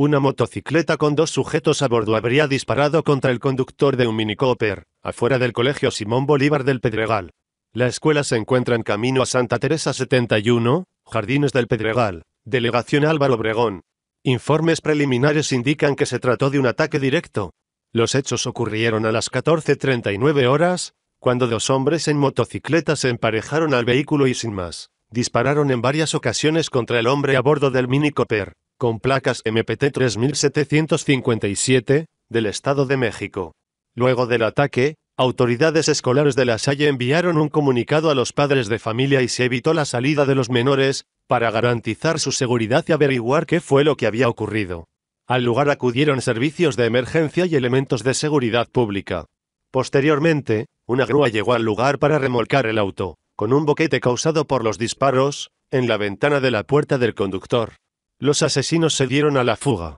Una motocicleta con dos sujetos a bordo habría disparado contra el conductor de un minicóper, afuera del Colegio Simón Bolívar del Pedregal. La escuela se encuentra en camino a Santa Teresa 71, Jardines del Pedregal, Delegación Álvaro Obregón. Informes preliminares indican que se trató de un ataque directo. Los hechos ocurrieron a las 14.39 horas, cuando dos hombres en motocicleta se emparejaron al vehículo y sin más, dispararon en varias ocasiones contra el hombre a bordo del minicóper con placas MPT 3757, del Estado de México. Luego del ataque, autoridades escolares de la Salle enviaron un comunicado a los padres de familia y se evitó la salida de los menores, para garantizar su seguridad y averiguar qué fue lo que había ocurrido. Al lugar acudieron servicios de emergencia y elementos de seguridad pública. Posteriormente, una grúa llegó al lugar para remolcar el auto, con un boquete causado por los disparos, en la ventana de la puerta del conductor. Los asesinos se dieron a la fuga.